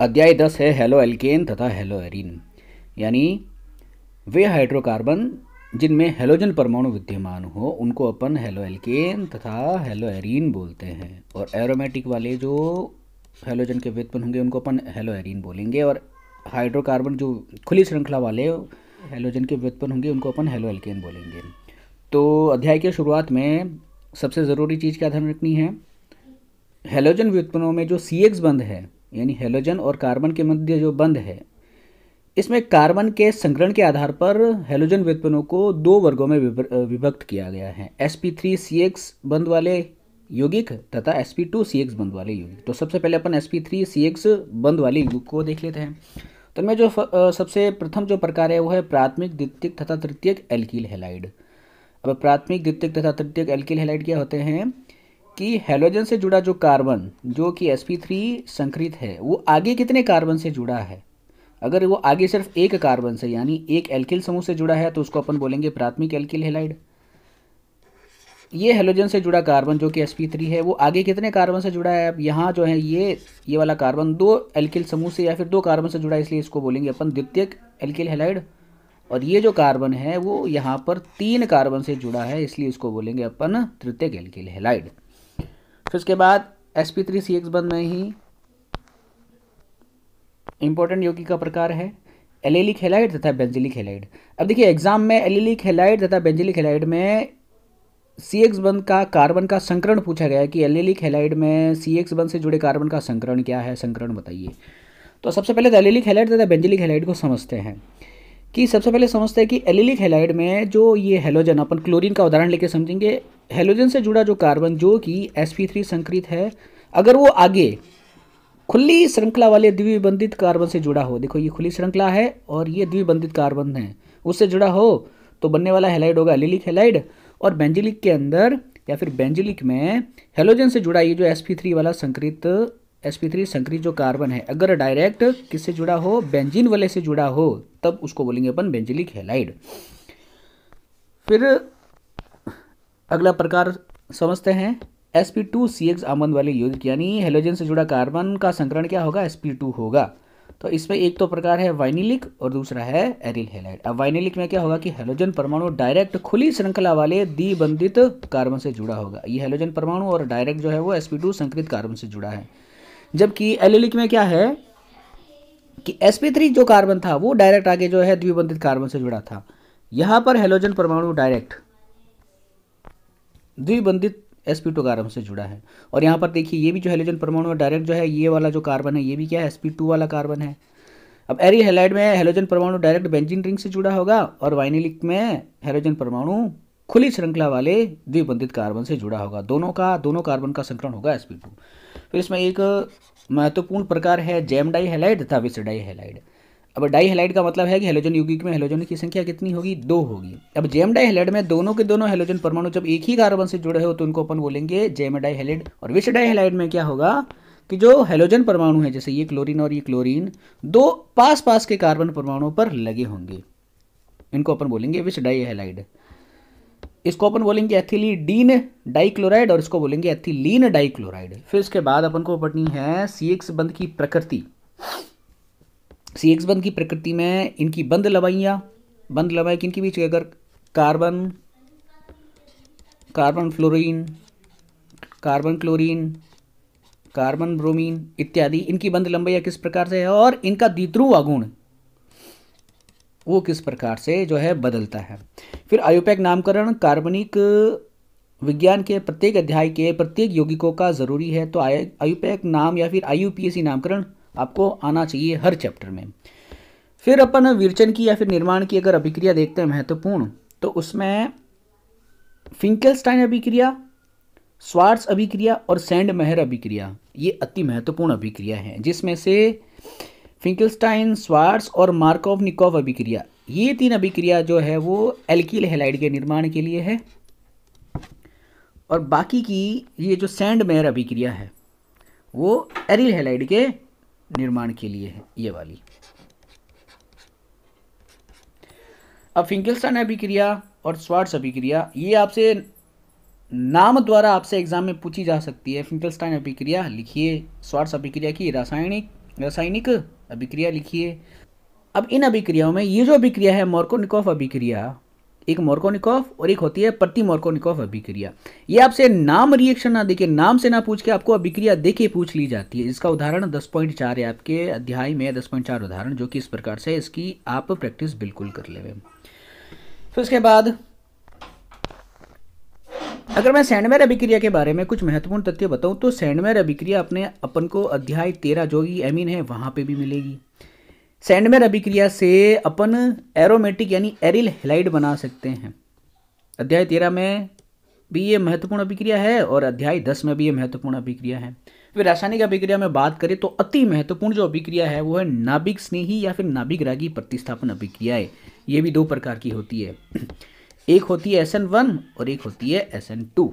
अध्याय दस है हेलो एल्केन तथा हेलो एरिन यानी वे हाइड्रोकार्बन जिनमें हेलोजन परमाणु विद्यमान हो उनको अपन हेलो एल्केन तथा हेलो एरिन बोलते हैं और एरोमेटिक वाले जो हेलोजन के व्युत्पन्न होंगे उनको अपन हेलो एरिन बोलेंगे और हाइड्रोकार्बन जो खुली श्रृंखला वाले हेलोजन के व्युत्पन्न होंगे उनको अपन हेलो एल्केन बोलेंगे तो अध्याय के शुरुआत में सबसे ज़रूरी चीज़ क्या ध्यान रखनी है हेलोजन व्युत्पन्नों में जो सी एक्स बंद है यानी हेलोजन और कार्बन के मध्य जो बंद है इसमें कार्बन के संग्रहण के आधार पर हेलोजन व्युत्पन्नों को दो वर्गों में विभक्त किया गया है S P three C X bond वाले यौगिक तथा S P two C X bond वाले यौगिक तो सबसे पहले अपन S P three C X bond वाले यौगिक को देख लेते हैं तो मैं जो सबसे प्रथम जो प्रकार है वो है प्राथमिक द्वितीयक तथा तृतीयक एल्किल हेलाइड अब प्राथमिक द्वितीयक तथा तृतीयक एल्किल हेलाइड क्या होते हैं कि हेलोजन से जुड़ा जो कार्बन जो कि sp3 संकृत है वो आगे कितने कार्बन से जुड़ा है अगर वो आगे सिर्फ एक कार्बन से यानी एक एल्किल समूह से जुड़ा है तो उसको अपन बोलेंगे प्राथमिक एल्किल हेलाइड ये हेलोजन से जुड़ा कार्बन जो कि sp3 है वो आगे कितने कार्बन से जुड़ा है अब यहाँ जो है ये ये वाला कार्बन दो एल्किल समूह से या फिर दो कार्बन से जुड़ा है इसलिए इसको बोलेंगे अपन द्वितीयक एल्किल हेलाइड और ये जो कार्बन है वो यहाँ पर तीन कार्बन से जुड़ा है इसलिए इसको बोलेंगे अपन तृतीयक एल्किल हेलाइड फिर उसके बाद S P three C X bond में ही इंपॉर्टेंट योगी का प्रकार है एलेलिक हेलाइड e तथा बेंजिलिक हेलाइड अब देखिए एग्जाम में एलेलिक हेलाइड e तथा बेंजिलिक हेलाइड में सी एक्स बंद का कार्बन का संकरण पूछा गया है कि एलेलिक हेलाइड e में सी एक्स बंद से जुड़े कार्बन का संकरण क्या है संकरण बताइए तो सबसे पहले तो एलेलिक हेलाइड तथा बेंजिलिक हेलाइड को समझते हैं कि सबसे पहले समझते हैं कि एलिलिक हेलाइड में जो ये हेलोजन अपन क्लोरीन का उदाहरण लेकर समझेंगे हेलोजन से जुड़ा जो कार्बन जो कि एस संकृत है अगर वो आगे खुली श्रृंखला वाले द्विबंधित कार्बन से जुड़ा हो देखो ये खुली श्रृंखला है और ये द्विबंधित कार्बन है उससे जुड़ा हो तो बनने वाला हेलाइड होगा एलिलिक हेलाइड और बेंजिलिक के अंदर या फिर बेंजिलिक में हेलोजन से जुड़ा ये जो एस वाला संकृत sp3 संक्रिय जो कार्बन है अगर डायरेक्ट किससे जुड़ा हो बेंजीन वाले से जुड़ा हो तब उसको बोलेंगे अपन बेंजिलिक हेलाइड फिर अगला प्रकार समझते हैं S P two C X आमन वाले युग यानी हेलोजन से जुड़ा कार्बन का संकरण क्या होगा एस पी टू होगा तो इसमें एक तो प्रकार है वाइनिलिक और दूसरा है एरिल हेलाइड अब वाइनिलिक में क्या होगा कि हेलोजन परमाणु डायरेक्ट खुली श्रृंखला वाले द्विबंधित कार्बन से जुड़ा होगा ये हेलोजन परमाणु और डायरेक्ट जो है वो एस पी टू संकृत कार्बन से जुड़ा है जबकि एलिलिक में क्या है कि sp3 जो कार्बन था वो डायरेक्ट आगे जो है द्विबंधित कार्बन से जुड़ा था यहां पर हेलोजन परमाणु डायरेक्ट द्विबंधित sp2 कार्बन से जुड़ा है और यहां पर देखिए ये भी जो हेलोजन परमाणु डायरेक्ट जो है ये वाला जो कार्बन है ये भी क्या है sp2 वाला कार्बन है अब एरी हेलाइड में हेलोजन परमाणु डायरेक्ट बेंजिन रिंग से जुड़ा होगा और वाइनिलिक में हेलोजन परमाणु खुली श्रृंखला वाले द्विबंधित कार्बन से जुड़ा होगा दोनों का दोनों कार्बन का संकरण होगा sp2 फिर इसमें एक महत्वपूर्ण प्रकार है जैम डाई हेलाइड तथा विश्व डाई हेलाइड अब डाई हेलाइड का मतलब है कि हेलोजन यौगिक में हेलोजन की संख्या कितनी होगी दो होगी अब जेम डाई हेलाइड में दोनों के दोनों हेलोजन परमाणु जब एक ही कार्बन से जुड़े हो तो उनको अपन बोलेंगे जेम डाई हेलाइड और विश्व डाई हेलाइड में क्या होगा कि जो हेलोजन परमाणु है जैसे ये क्लोरीन और ये क्लोरीन दो पास पास के कार्बन परमाणुओं पर लगे होंगे इनको अपन बोलेंगे विश्व डाई हेलाइड इसको अपन बोलेंगे एथिलीडीन डाइक्लोराइड और इसको बोलेंगे एथिलीन डाइक्लोराइड फिर इसके बाद अपन को पढ़नी है सी एक्स बंद की प्रकृति सी एक्स बंद की प्रकृति में इनकी बंद लवाइयाँ बंद लवाई किन के बीच अगर carbon carbon fluorine carbon chlorine carbon bromine इत्यादि इनकी बंद लंबाइयाँ किस प्रकार से है और इनका द्विध्रुव आगुण वो किस प्रकार से जो है बदलता है फिर आयोपैक नामकरण कार्बनिक विज्ञान के प्रत्येक अध्याय के प्रत्येक यौगिकों का ज़रूरी है तो आयुपैक नाम या फिर आई नामकरण आपको आना चाहिए हर चैप्टर में फिर अपन विरचन की या फिर निर्माण की अगर अभिक्रिया देखते हैं महत्वपूर्ण तो उसमें फिंकेलस्टाइन अभिक्रिया स्वार्ट्स अभिक्रिया और सैंड मेहर अभिक्रिया ये अति महत्वपूर्ण अभिक्रिया है जिसमें से फिंकलस्टाइन स्वार्स और मार्कोव निकोव अभिक्रिया ये तीन अभिक्रिया जो है वो एल्किल हेलाइड के निर्माण के लिए है और बाकी की ये जो सैंड मेयर अभिक्रिया है वो एरिल हेलाइड के निर्माण के लिए है ये वाली अब फिंकलस्टाइन अभिक्रिया और स्वार्स अभिक्रिया ये आपसे नाम द्वारा आपसे एग्जाम में पूछी जा सकती है फिंकलस्टाइन अभिक्रिया लिखिए स्वार्स अभिक्रिया की रासायनिक रासायनिक अभिक्रिया लिखिए अब इन अभिक्रियाओं में ये जो अभिक्रिया है मोर्कोनिकॉफ अभिक्रिया एक मोर्कोनिकॉफ और एक होती है प्रति मोर्कोनिकॉफ अभिक्रिया ये आपसे नाम रिएक्शन ना देखिए नाम से ना पूछ के आपको अभिक्रिया देखे पूछ ली जाती है इसका उदाहरण 10.4 है आपके अध्याय में 10.4 उदाहरण जो कि इस प्रकार से इसकी आप प्रैक्टिस बिल्कुल कर ले फिर उसके बाद अगर मैं सैंडमेर अभिक्रिया के बारे में कुछ महत्वपूर्ण तथ्य बताऊं तो सैंडमेर अभिक्रिया अपने अपन को अध्याय तेरह जो कि एमिन है वहाँ पे भी मिलेगी सैंडमेर अभिक्रिया से अपन एरोमेटिक यानी एरिल हेलाइड बना सकते हैं अध्याय तेरह में भी ये महत्वपूर्ण अभिक्रिया है और अध्याय दस में भी ये महत्वपूर्ण अभिक्रिया है फिर रासायनिक अभिक्रिया में बात करें तो अति महत्वपूर्ण जो अभिक्रिया है वो है नाभिक स्नेही या फिर नाभिक रागी प्रतिस्थापन अभिक्रियाएं ये भी दो प्रकार की होती है एक होती है एस वन और एक होती है एस टू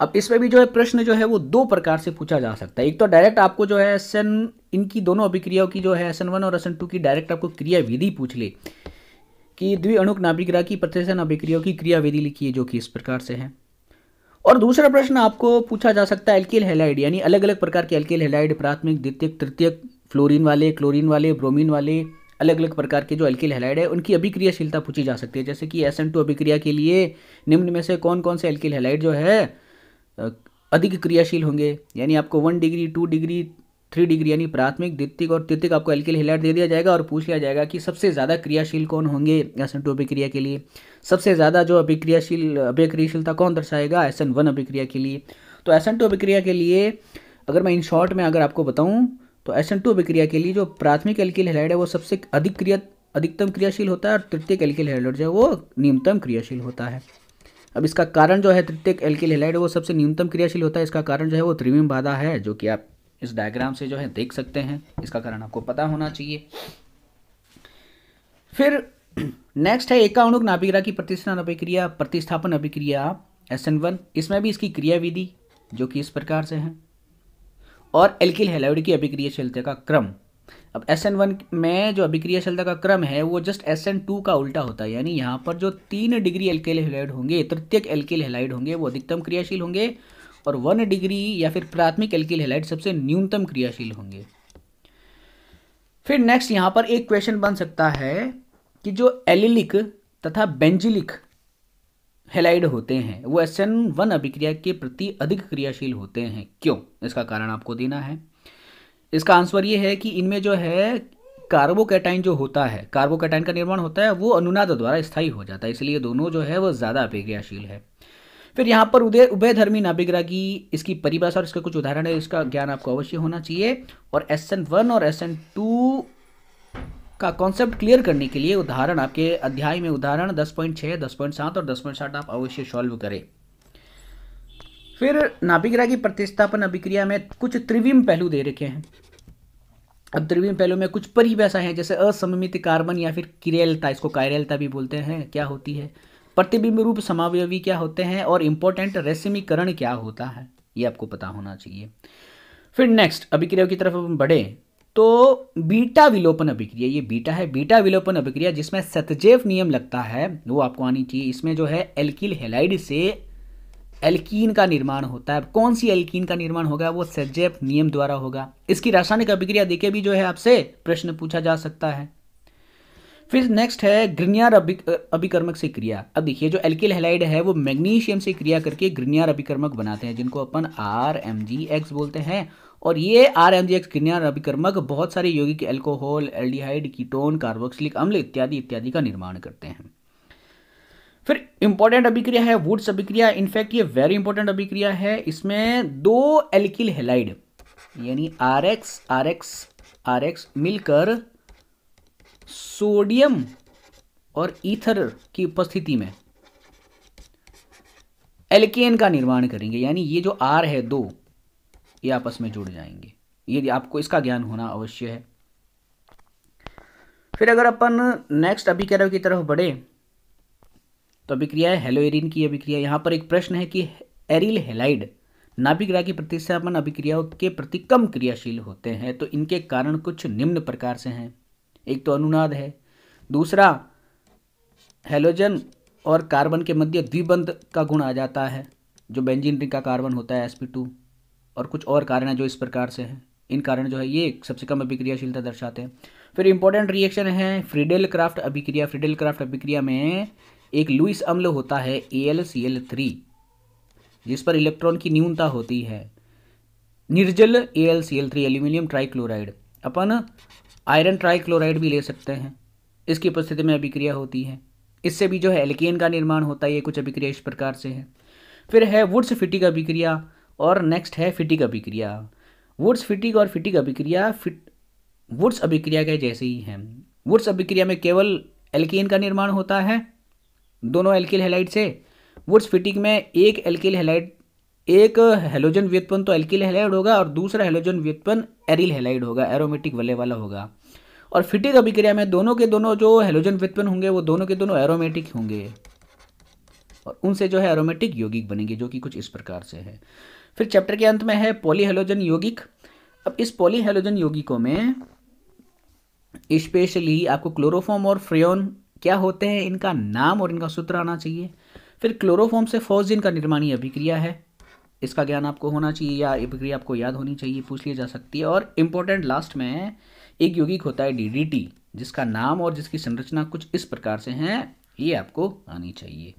अब इसमें भी जो है प्रश्न जो है वो दो प्रकार से पूछा जा सकता है एक तो डायरेक्ट आपको जो है एस इनकी दोनों अभिक्रियाओं की जो है एस वन और एस टू की डायरेक्ट आपको क्रिया विधि पूछ ले कि द्विअणुक नाभिक्रिया की प्रतिशन अभिक्रियाओं की क्रिया विधि लिखी है जो कि इस प्रकार से है और दूसरा प्रश्न आपको पूछा जा सकता है एल्किल हेलाइड यानी अलग अलग प्रकार के एल्किल हेलाइड प्राथमिक द्वितीय तृतीय फ्लोरीन वाले क्लोरीन वाले ब्रोमीन वाले अलग अलग प्रकार के जो एल्किल हेलाइड है उनकी अभिक्रियाशीलता पूछी जा सकती है जैसे कि एस एन टू अभिक्रिया के लिए निम्न में से कौन कौन से एल्किल हेलाइड जो है अधिक क्रियाशील होंगे यानी आपको one degree two degree three degree यानी प्राथमिक द्वितीय और तृतीय आपको एल्किल हेलाइड दे दिया जाएगा और पूछ लिया जाएगा कि सबसे ज़्यादा क्रियाशील कौन होंगे एस एन टू अभिक्रिया के लिए सबसे ज़्यादा जो अभिक्रियाशील अभिक्रियाशीलता कौन दर्शाएगा एस एन वन अभिक्रिया के लिए तो एस एन टू अभिक्रिया के लिए अगर मैं इन शॉर्ट में अगर आपको बताऊँ तो एसन टू अभिक्रिया के लिए जो प्राथमिक एल्किल हेलाइड है वो सबसे अधिक क्रिया अधिकतम क्रियाशील होता है और तृतीय एल्किल हेलाइड जो है वो न्यूनतम क्रियाशील होता है अब इसका कारण जो है तृतीय एल्किल हेलाइड वो सबसे न्यूनतम क्रियाशील होता है इसका कारण जो है वो त्रिविम बाधा है जो कि आप इस डायग्राम से जो है देख सकते हैं इसका कारण आपको पता होना चाहिए फिर नेक्स्ट है एकाणुक नाभिक्रिया की प्रतिष्ठान अभिक्रिया प्रतिस्थापन अभिक्रिया एस एन वन इसमें भी इसकी क्रियाविधि जो कि इस प्रकार से है और एल्किल हेलाइड की अभिक्रियाशीलता का क्रम अब एस एन वन में जो अभिक्रियाशीलता का क्रम है वो जस्ट एस एन टू का उल्टा होता है यानी यहाँ पर जो तीन डिग्री एल्किल हेलाइड होंगे तृतीय एल्किल हेलाइड होंगे वो अधिकतम क्रियाशील होंगे और वन डिग्री या फिर प्राथमिक एल्किल हेलाइड सबसे न्यूनतम क्रियाशील होंगे फिर नेक्स्ट यहाँ पर एक क्वेश्चन बन सकता है कि जो एलिलिक तथा बेंजिलिक हेलाइड होते हैं वो एस एन वन अभिक्रिया के प्रति अधिक क्रियाशील होते हैं क्यों इसका कारण आपको देना है इसका आंसर ये है कि इनमें जो है कार्बोकेटाइन जो होता है कार्बोकेटाइन का निर्माण होता है वो अनुनाद द्वारा स्थायी हो जाता है इसलिए दोनों जो है वो ज़्यादा अभिक्रियाशील है फिर यहाँ पर उदय उभयधर्मी नाभिक्रिया की इसकी परिभाषा और इसका कुछ उदाहरण है इसका ज्ञान आपको अवश्य होना चाहिए और एस एन वन और एस एन टू का कॉन्सेप्ट क्लियर करने के लिए उदाहरण आपके अध्याय में उदाहरण 10.6, 10.7 और 10.8 आप अवश्य सॉल्व करें फिर नाभिग्रह की प्रतिस्थापन अभिक्रिया में कुछ त्रिविम पहलू दे रखे हैं अब त्रिविम पहलू में कुछ परिभाषा है जैसे असममित कार्बन या फिर किरेलता इसको कायरेलता भी बोलते हैं क्या होती है प्रतिबिंब रूप समावयवी क्या होते हैं और इम्पोर्टेंट रेसिमीकरण क्या होता है ये आपको पता होना चाहिए फिर नेक्स्ट अभिक्रियाओं की तरफ हम बढ़े तो बीटा विलोपन अभिक्रिया ये बीटा है बीटा विलोपन अभिक्रिया जिसमें सतजेव नियम लगता है वो आपको आनी चाहिए इसमें जो है एल्किल हेलाइड से एल्कीन का निर्माण होता है कौन सी एल्कीन का निर्माण होगा वो सजेव नियम द्वारा होगा इसकी रासायनिक अभिक्रिया देखे भी जो है आपसे प्रश्न पूछा जा सकता है फिर नेक्स्ट है ग्रिनियार अभिकर्मक से क्रिया अब देखिए जो एल्किल हेलाइड है वो मैग्नीशियम से क्रिया करके ग्रिनियार अभिकर्मक बनाते हैं जिनको अपन आर एम जी एक्स बोलते हैं और ये आर एम जी एक्स क्रिया अभिक्रमक बहुत सारे यौगिक एल्कोहल एल्डिहाइड कीटोन कार्बोक्सिलिक अम्ल इत्यादि इत्यादि का निर्माण करते हैं फिर इंपॉर्टेंट अभिक्रिया है वुड्स अभिक्रिया इनफैक्ट ये वेरी इंपॉर्टेंट अभिक्रिया है इसमें दो एल्किल हेलाइड यानी R X R X R X मिलकर सोडियम और ईथर की उपस्थिति में एल्केन का निर्माण करेंगे यानी ये जो आर है दो ये आपस में जुड़ जाएंगे ये आपको इसका ज्ञान होना अवश्य है फिर अगर अपन नेक्स्ट अभिक्रिया की तरफ बढ़े तो अभिक्रिया है हेलोएरिन की अभिक्रिया यहाँ पर एक प्रश्न है कि एरिल हेलाइड नाभिक्रिया की प्रतिस्थापन अभिक्रियाओं के प्रति कम क्रियाशील होते हैं तो इनके कारण कुछ निम्न प्रकार से हैं एक तो अनुनाद है दूसरा हेलोजन और कार्बन के मध्य द्विबंध का गुण आ जाता है जो बेंजीन रिंग का कार्बन होता है टू और कुछ और कारण है जो इस प्रकार से हैं इन कारण जो है ये सबसे कम अभिक्रियाशीलता दर्शाते हैं फिर इंपॉर्टेंट रिएक्शन है फ्रीडेल क्राफ्ट अभिक्रिया फ्रीडेल क्राफ्ट अभिक्रिया में एक लुइस अम्ल होता है ए जिस पर इलेक्ट्रॉन की न्यूनता होती है निर्जल A L C L three aluminium trichloride अपन आयरन ट्राइक्लोराइड भी ले सकते हैं इसकी उपस्थिति में अभिक्रिया होती है इससे भी जो है एल्केन का निर्माण होता है ये कुछ अभिक्रिया इस प्रकार से है फिर है वुड्स फिटिक अभिक्रिया और नेक्स्ट है फिटिक अभिक्रिया वुड्स फिटिक और फिटिक अभिक्रिया फिट वुड्स अभिक्रिया के जैसे ही है वुड्स अभिक्रिया में केवल एल्केन का निर्माण होता है दोनों एल्किल हेलाइट से वुड्स फिटिक में एक एल्किल हेलाइट एक हेलोजन व्युत्पन्न तो एल्किल हेलाइड होगा और दूसरा हेलोजन व्युत्पन्न एरिल हेलाइड होगा एरोमेटिक वले वाला होगा और फिटिक अभिक्रिया में दोनों के दोनों जो हेलोजन व्युत्पन्न होंगे वो दोनों के दोनों एरोमेटिक होंगे और उनसे जो है एरोमेटिक यौगिक बनेंगे जो कि कुछ इस प्रकार से है फिर चैप्टर के अंत में है पॉलीहेलोजन यौगिक अब इस पॉलीहेलोजन यौगिकों में स्पेशली आपको क्लोरोफॉर्म और फ्रियोन क्या होते हैं इनका नाम और इनका सूत्र आना चाहिए फिर क्लोरोफॉर्म से फोजिन का निर्माण यह अभिक्रिया है इसका ज्ञान आपको होना चाहिए या अभिक्रिया आपको याद होनी चाहिए पूछ लिया जा सकती है और इम्पोर्टेंट लास्ट में एक यौगिक होता है टी जिसका नाम और जिसकी संरचना कुछ इस प्रकार से हैं ये आपको आनी चाहिए